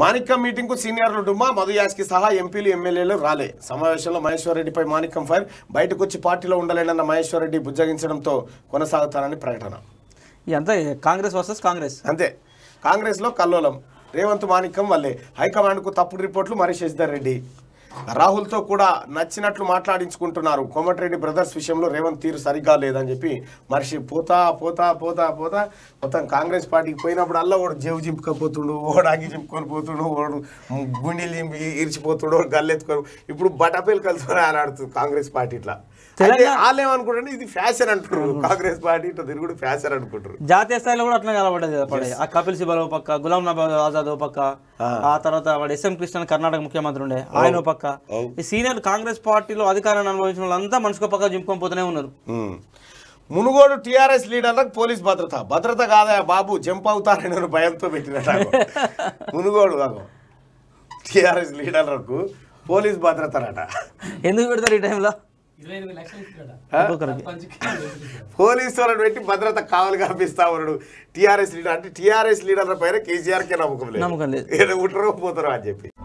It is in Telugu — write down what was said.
మాణిక్యం మీటింగ్కు సీనియర్లు డుమ్మా మధుయాస్కి సహా ఎంపీలు ఎమ్మెల్యేలు రాలే సమావేశంలో మహేశ్వరరెడ్డిపై మాణిక్యం ఫైర్ బయటకు వచ్చి పార్టీలో ఉండలేనన్న మహేశ్వరరెడ్డి బుజ్జగించడంతో కొనసాగుతానని ప్రకటన అంతే కాంగ్రెస్ వర్సెస్ కాంగ్రెస్ అంతే కాంగ్రెస్లో కల్లోలం రేవంత్ మాణిక్యం వల్లే హైకమాండ్కు తప్పుడు రిపోర్ట్లు మరి శశిధర్ రెడ్డి రాహుల్తో కూడా నచ్చినట్లు మాట్లాడించుకుంటున్నారు కోమటిరెడ్డి బ్రదర్స్ విషయంలో రేవంత్ తీరు సరిగ్గా లేదని చెప్పి మనిషి పోతా పోతా పోతా పోతా మొత్తం కాంగ్రెస్ పార్టీకి పోయినప్పుడు అల్లా వాడు జేవు చింపుకపోతుడు ఓడాగి చింపుకొని పోతుడు వాడు గుండెలు చింపి ఇరిచిపోతుడు గల్లెత్తుకొని ఇప్పుడు బటపేలు కలుసుకొని ఆడుతుంది కాంగ్రెస్ పార్టీ ఇట్లా వాళ్ళు ఇది ఫ్యాషన్ అంటున్నారు కాంగ్రెస్ పార్టీ ఇట్లా తిరుగుడు ఫ్యాషన్ అనుకుంటారు జాతీయ స్థాయిలో కూడా అట్లా కలబడ్డది ఆ కపిల్ సిబల్ పక్క గులాం నబాద్ ఆజాద్ పక్క ఆ తర్వాత వాడు ఎస్ఎం కృష్ణ కర్ణాటక ముఖ్యమంత్రి ఉండే ఆయన పక్క సీనియర్ కాంగ్రెస్ పార్టీలో అధికారాన్ని అనుభవించిన వాళ్ళంతా మనిషికి పక్క జింపుకొని పోతూనే ఉన్నారు మునుగోడు టీఆర్ఎస్ లీడర్లకు పోలీస్ భద్రత భద్రత కాదా బాబు జంప్ అవుతారని భయంతో పెట్టిన మునుగోడు టిఆర్ఎస్ లీడర్లకు పోలీస్ భద్రతరట ఎందుకు పెడతారు ఈ టైంలో పోలీసు వాళ్ళని పెట్టి భద్రత కావాలి కనిపిస్తా ఉన్నాడు టీఆర్ఎస్ లీడర్ అంటే టీఆర్ఎస్ లీడర్ల పైన కేసీఆర్ కే నమ్మకం లేదు ఉంటారో పోతారో అని చెప్పి